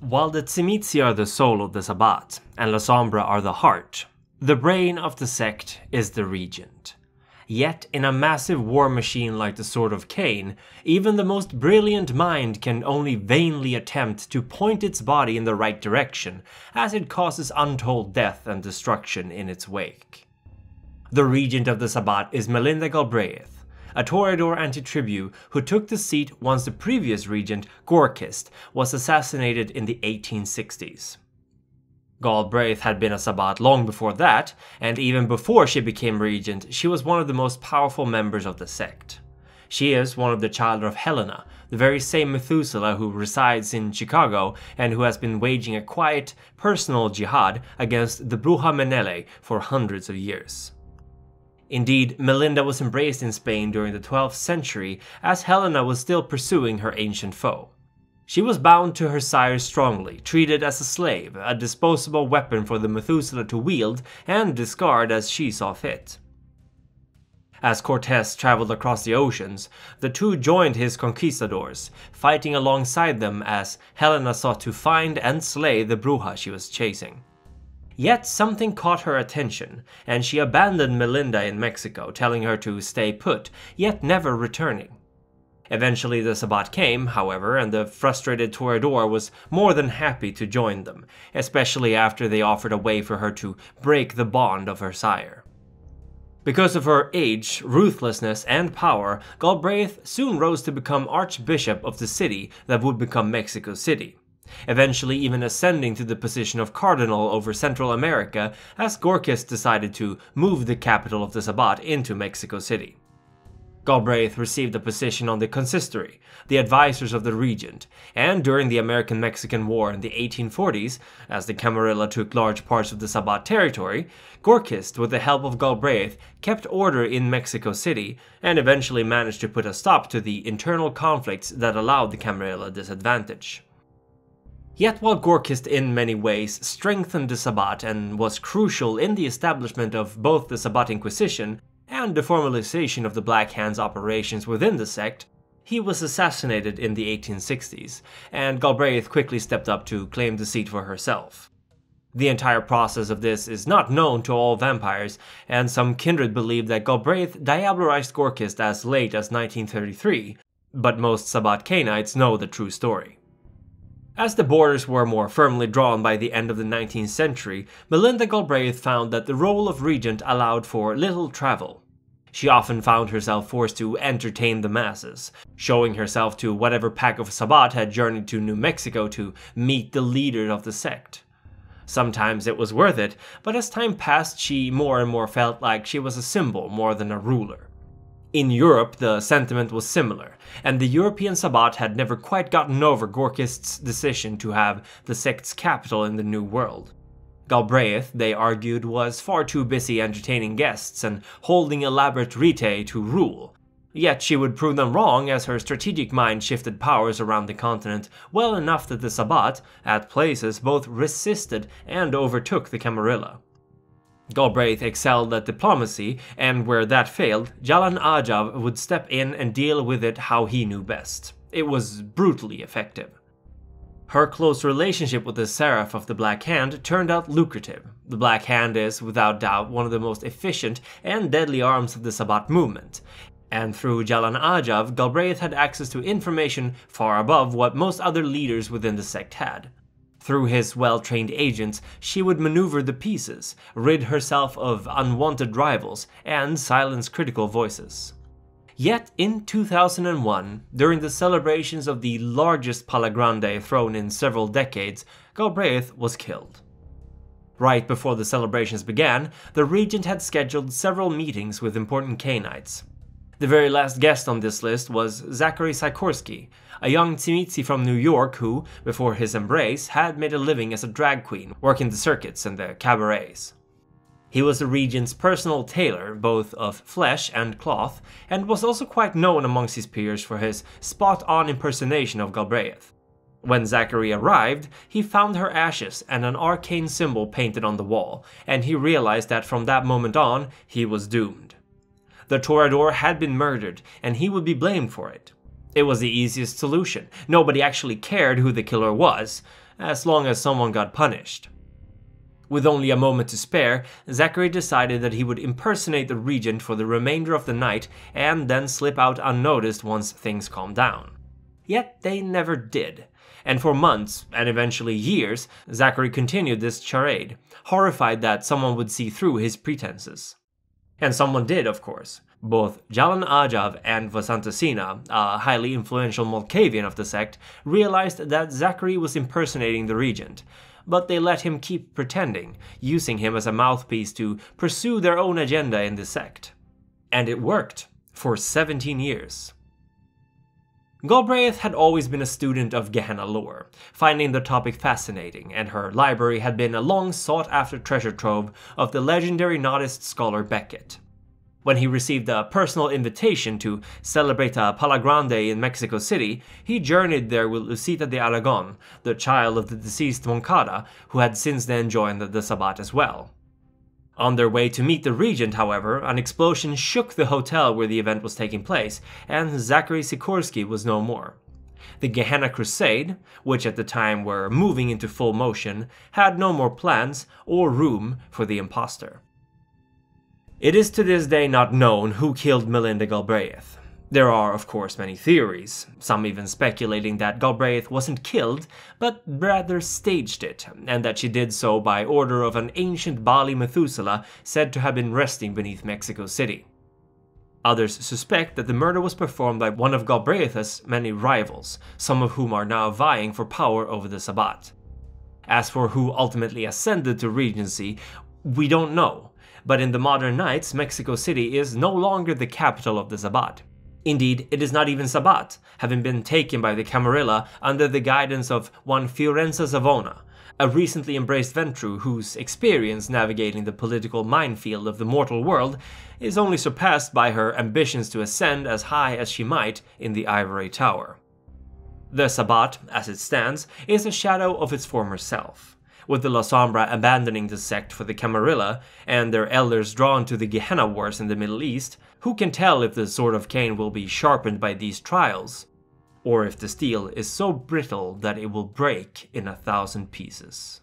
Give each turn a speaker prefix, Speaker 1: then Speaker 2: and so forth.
Speaker 1: While the Tzimitzí are the soul of the Sabbat, and La Sombra are the heart, the brain of the sect is the regent. Yet, in a massive war machine like the Sword of Cain, even the most brilliant mind can only vainly attempt to point its body in the right direction, as it causes untold death and destruction in its wake. The regent of the Sabbat is Melinda Galbraith, a Toreador anti-tribune who took the seat once the previous regent, Gorkist, was assassinated in the 1860s. Galbraith had been a Sabbat long before that, and even before she became regent, she was one of the most powerful members of the sect. She is one of the child of Helena, the very same Methuselah who resides in Chicago and who has been waging a quiet, personal jihad against the Bruja Menele for hundreds of years. Indeed, Melinda was embraced in Spain during the 12th century as Helena was still pursuing her ancient foe. She was bound to her sire strongly, treated as a slave, a disposable weapon for the Methuselah to wield and discard as she saw fit. As Cortes traveled across the oceans, the two joined his conquistadors, fighting alongside them as Helena sought to find and slay the Bruja she was chasing. Yet something caught her attention, and she abandoned Melinda in Mexico, telling her to stay put, yet never returning. Eventually the Sabbat came, however, and the frustrated Torador was more than happy to join them, especially after they offered a way for her to break the bond of her sire. Because of her age, ruthlessness, and power, Galbraith soon rose to become Archbishop of the city that would become Mexico City eventually even ascending to the position of cardinal over Central America as Gorkis decided to move the capital of the Sabbat into Mexico City. Galbraith received a position on the consistory, the advisors of the regent, and during the American-Mexican War in the 1840s, as the Camarilla took large parts of the Sabbat territory, Gorkist, with the help of Galbraith, kept order in Mexico City and eventually managed to put a stop to the internal conflicts that allowed the Camarilla disadvantage. Yet while Gorkist in many ways strengthened the Sabbat and was crucial in the establishment of both the Sabbat Inquisition and the formalization of the Black Hand's operations within the sect, he was assassinated in the 1860s, and Galbraith quickly stepped up to claim the seat for herself. The entire process of this is not known to all vampires, and some kindred believe that Galbraith diablerized Gorkist as late as 1933, but most Sabbat Canites know the true story. As the borders were more firmly drawn by the end of the 19th century, Melinda Galbraith found that the role of regent allowed for little travel. She often found herself forced to entertain the masses, showing herself to whatever pack of Sabbat had journeyed to New Mexico to meet the leader of the sect. Sometimes it was worth it, but as time passed she more and more felt like she was a symbol more than a ruler. In Europe, the sentiment was similar, and the European Sabbat had never quite gotten over Gorkist's decision to have the sect's capital in the New World. Galbraith, they argued, was far too busy entertaining guests and holding elaborate rite to rule, Yet she would prove them wrong as her strategic mind shifted powers around the continent well enough that the Sabbat, at places, both resisted and overtook the Camarilla. Galbraith excelled at diplomacy, and where that failed, Jalan Ajav would step in and deal with it how he knew best. It was brutally effective. Her close relationship with the Seraph of the Black Hand turned out lucrative. The Black Hand is, without doubt, one of the most efficient and deadly arms of the Sabbat movement. And through Jalan Ajav, Galbraith had access to information far above what most other leaders within the sect had. Through his well trained agents, she would maneuver the pieces, rid herself of unwanted rivals, and silence critical voices. Yet in 2001, during the celebrations of the largest Palagrande thrown in several decades, Galbraith was killed. Right before the celebrations began, the regent had scheduled several meetings with important Canites. The very last guest on this list was Zachary Sikorsky, a young Tzimitzi from New York who, before his embrace, had made a living as a drag queen, working the circuits and the cabarets. He was the regent's personal tailor, both of flesh and cloth, and was also quite known amongst his peers for his spot-on impersonation of Galbraith. When Zachary arrived, he found her ashes and an arcane symbol painted on the wall, and he realized that from that moment on, he was doomed the Torador had been murdered, and he would be blamed for it. It was the easiest solution. Nobody actually cared who the killer was, as long as someone got punished. With only a moment to spare, Zachary decided that he would impersonate the regent for the remainder of the night and then slip out unnoticed once things calmed down. Yet they never did. And for months, and eventually years, Zachary continued this charade, horrified that someone would see through his pretenses. And someone did, of course. Both Jalan Ajav and Vasantasena, a highly influential Molkavian of the sect, realized that Zachary was impersonating the regent, but they let him keep pretending, using him as a mouthpiece to pursue their own agenda in the sect. And it worked, for 17 years. Galbraith had always been a student of Gehenna lore, finding the topic fascinating, and her library had been a long sought after treasure trove of the legendary Nodist scholar Beckett. When he received a personal invitation to celebrate a Palagrande in Mexico City, he journeyed there with Lucita de Aragon, the child of the deceased Moncada, who had since then joined the Sabbat as well. On their way to meet the regent, however, an explosion shook the hotel where the event was taking place, and Zachary Sikorsky was no more. The Gehenna Crusade, which at the time were moving into full motion, had no more plans or room for the impostor. It is to this day not known who killed Melinda Galbraith. There are, of course, many theories, some even speculating that Galbraith wasn't killed, but rather staged it, and that she did so by order of an ancient Bali Methuselah said to have been resting beneath Mexico City. Others suspect that the murder was performed by one of Galbraith's many rivals, some of whom are now vying for power over the Sabbat. As for who ultimately ascended to regency, we don't know, but in the modern nights, Mexico City is no longer the capital of the Sabbat. Indeed, it is not even Sabbat, having been taken by the Camarilla under the guidance of one Fiorenza Savona, a recently embraced Ventru whose experience navigating the political minefield of the mortal world is only surpassed by her ambitions to ascend as high as she might in the ivory tower. The Sabbat, as it stands, is a shadow of its former self with the La Sombra abandoning the sect for the Camarilla, and their elders drawn to the Gehenna Wars in the Middle East, who can tell if the Sword of Cain will be sharpened by these trials? Or if the steel is so brittle that it will break in a thousand pieces.